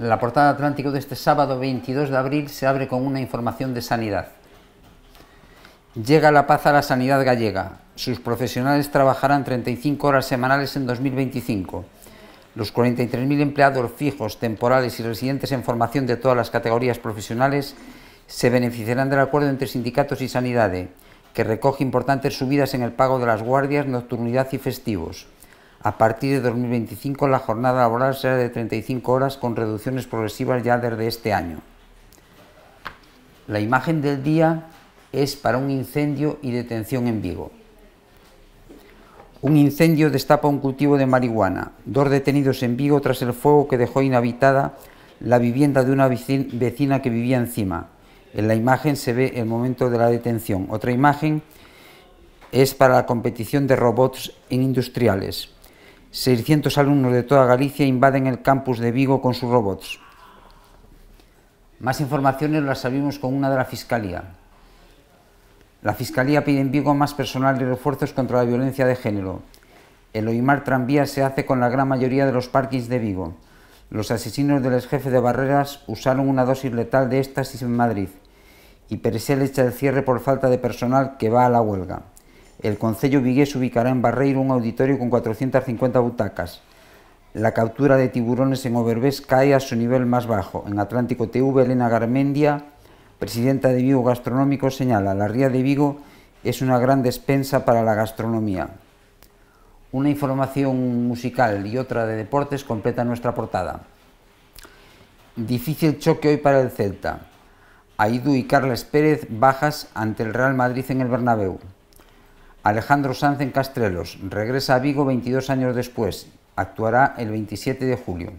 La portada Atlántico de este sábado 22 de abril se abre con una información de sanidad. Llega la paz a la sanidad gallega. Sus profesionales trabajarán 35 horas semanales en 2025. Los 43.000 empleados fijos, temporales y residentes en formación de todas las categorías profesionales se beneficiarán del acuerdo entre sindicatos y sanidades, que recoge importantes subidas en el pago de las guardias, nocturnidad y festivos. A partir de 2025 la jornada laboral será de 35 horas con reducciones progresivas ya desde este año. La imagen del día es para un incendio y detención en Vigo. Un incendio destapa un cultivo de marihuana. Dos detenidos en Vigo tras el fuego que dejó inhabitada la vivienda de una vecina que vivía encima. En la imagen se ve el momento de la detención. Otra imagen es para la competición de robots en industriales. 600 alumnos de toda Galicia invaden el campus de Vigo con sus robots. Más informaciones las sabemos con una de la Fiscalía. La Fiscalía pide en Vigo más personal y refuerzos contra la violencia de género. El Oimar Tranvía se hace con la gran mayoría de los parkings de Vigo. Los asesinos del jefe de Barreras usaron una dosis letal de éxtasis en Madrid y el echa el cierre por falta de personal que va a la huelga el Concello Vigués ubicará en Barreiro un auditorio con 450 butacas. La captura de tiburones en Overbés cae a su nivel más bajo. En Atlántico TV, Elena Garmendia, presidenta de Vigo Gastronómico, señala, la ría de Vigo es una gran despensa para la gastronomía. Una información musical y otra de deportes completa nuestra portada. Difícil choque hoy para el Celta. Aidú y Carles Pérez bajas ante el Real Madrid en el Bernabéu. Alejandro Sanz en Castrelos regresa a Vigo 22 años después. Actuará el 27 de julio.